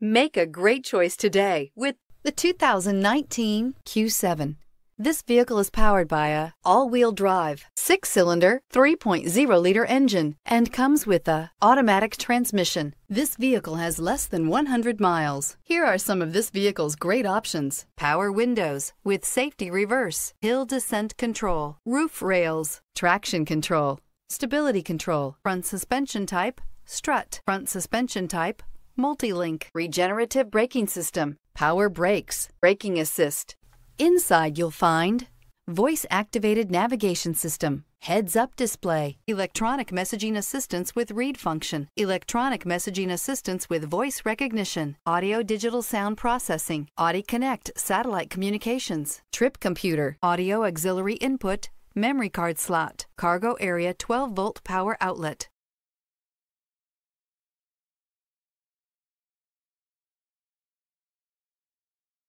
Make a great choice today with the 2019 Q7. This vehicle is powered by a all-wheel drive, six-cylinder, 3.0-liter engine and comes with a automatic transmission. This vehicle has less than 100 miles. Here are some of this vehicle's great options. Power windows with safety reverse, hill descent control, roof rails, traction control, Stability control. Front suspension type, strut. Front suspension type, multi-link. Regenerative braking system. Power brakes. Braking assist. Inside you'll find voice-activated navigation system. Heads-up display. Electronic messaging assistance with read function. Electronic messaging assistance with voice recognition. Audio digital sound processing. Audi Connect satellite communications. Trip computer. Audio auxiliary input memory card slot, cargo area 12 volt power outlet,